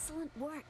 Excellent work.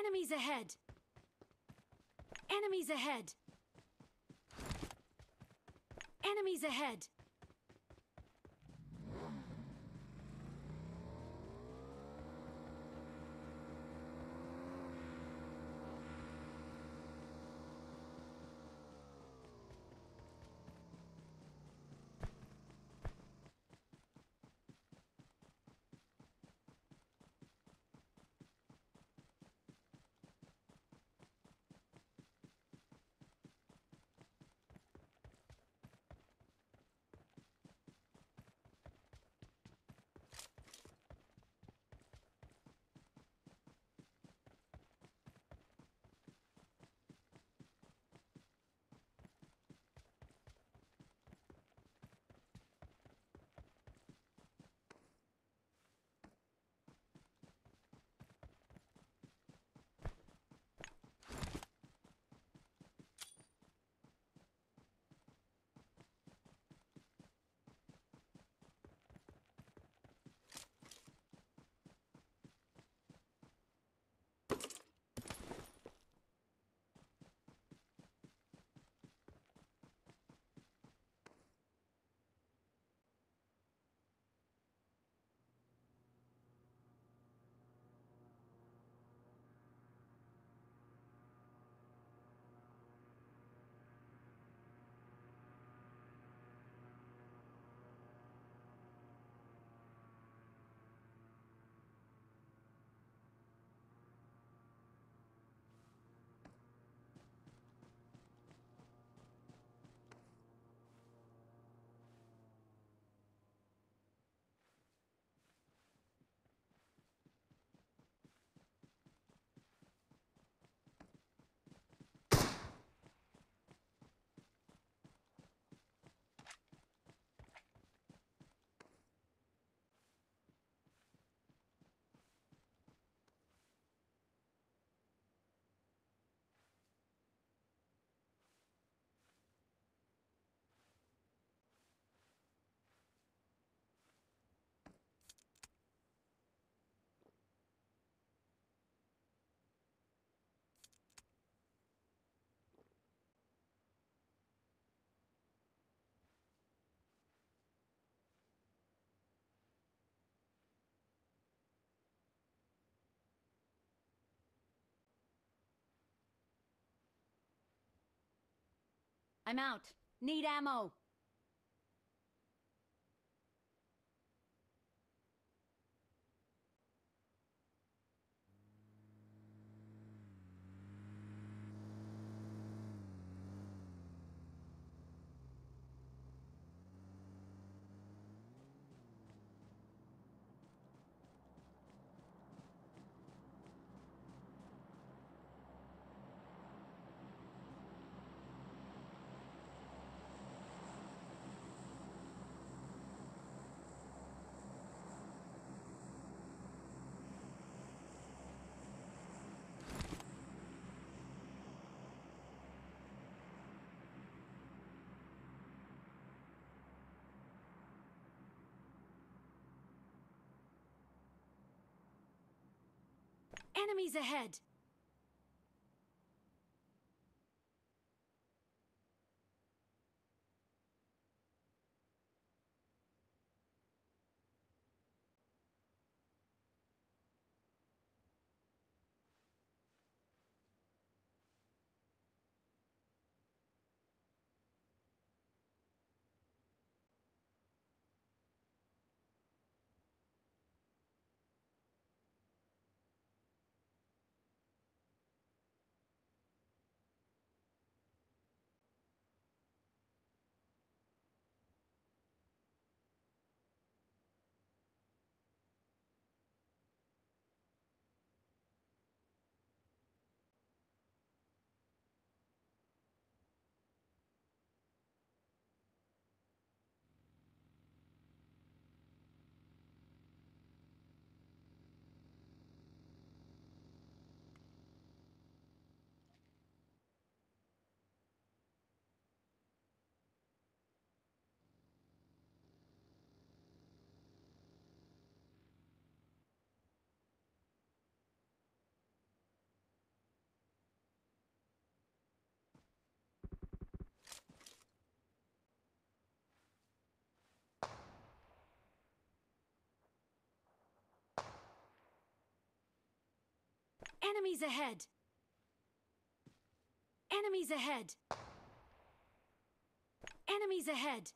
Enemies ahead! Enemies ahead! Enemies ahead! I'm out. Need ammo. Enemies ahead! Enemies ahead! Enemies ahead! Enemies ahead!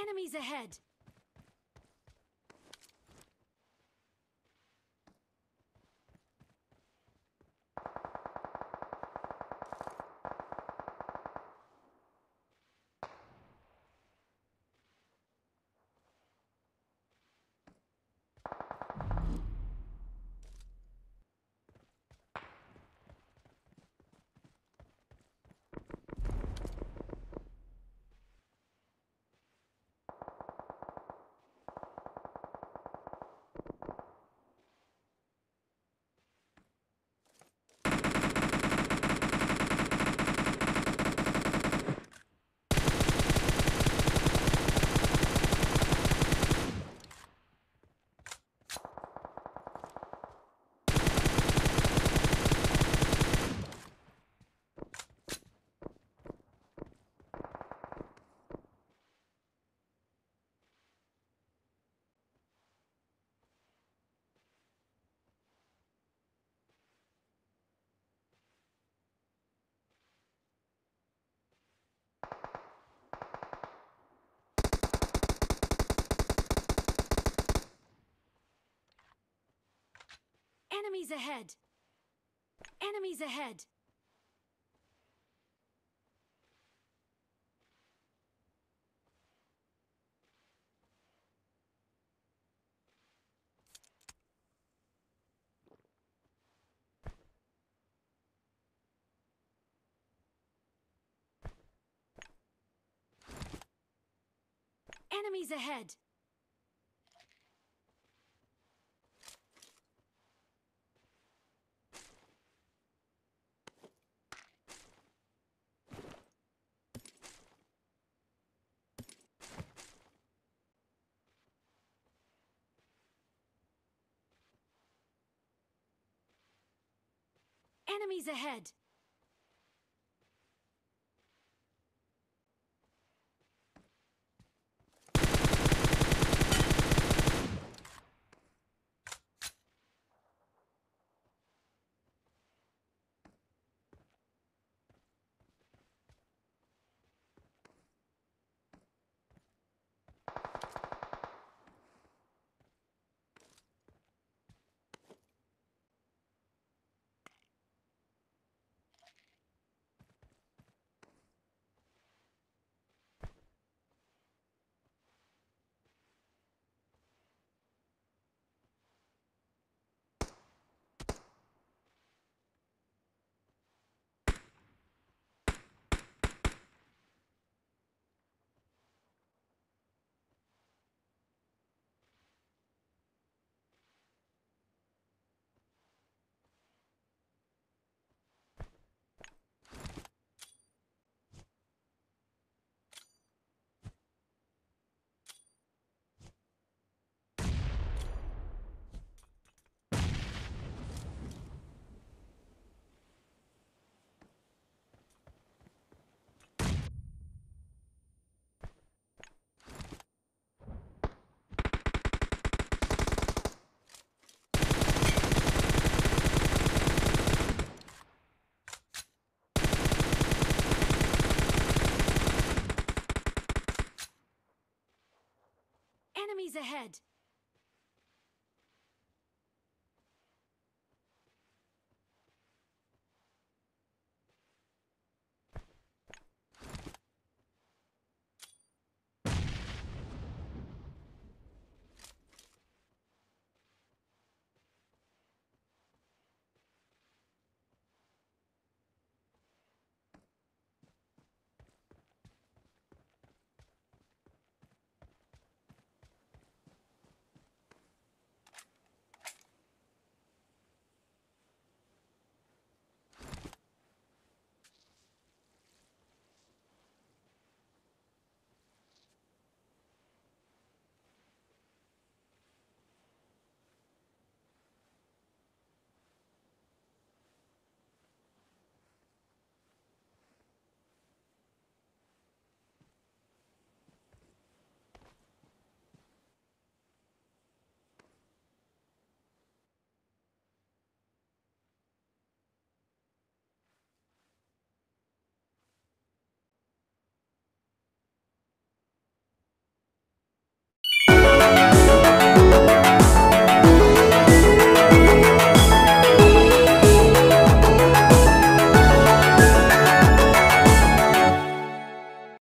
Enemies ahead! Enemies ahead! Enemies ahead! Enemies ahead! Enemies ahead! ahead!